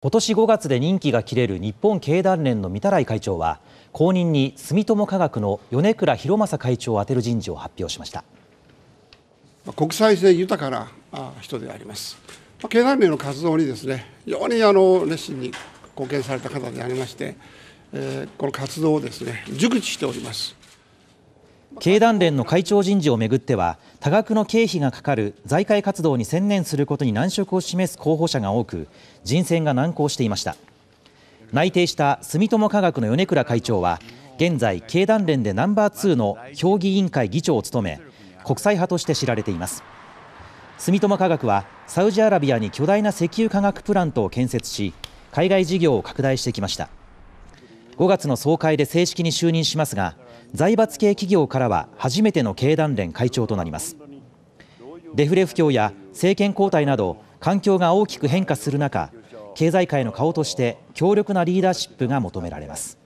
今年5月で任期が切れる日本経団連の三田来会長は後任に住友科学の米倉博正会長を当てる人事を発表しました国際性豊かな人であります経団連の活動にですね非常にあの熱心に貢献された方でありまして、えー、この活動をですね熟知しております経団連の会長人事をめぐっては多額の経費がかかる財界活動に専念することに難色を示す候補者が多く人選が難航していました内定した住友化学の米倉会長は現在経団連でナンバー2の評議委員会議長を務め国際派として知られています住友化学はサウジアラビアに巨大な石油化学プラントを建設し海外事業を拡大してきました5月の総会で正式に就任しますが財閥系企業からは初めての経団連会長となりますデフレ不況や政権交代など環境が大きく変化する中経済界の顔として強力なリーダーシップが求められます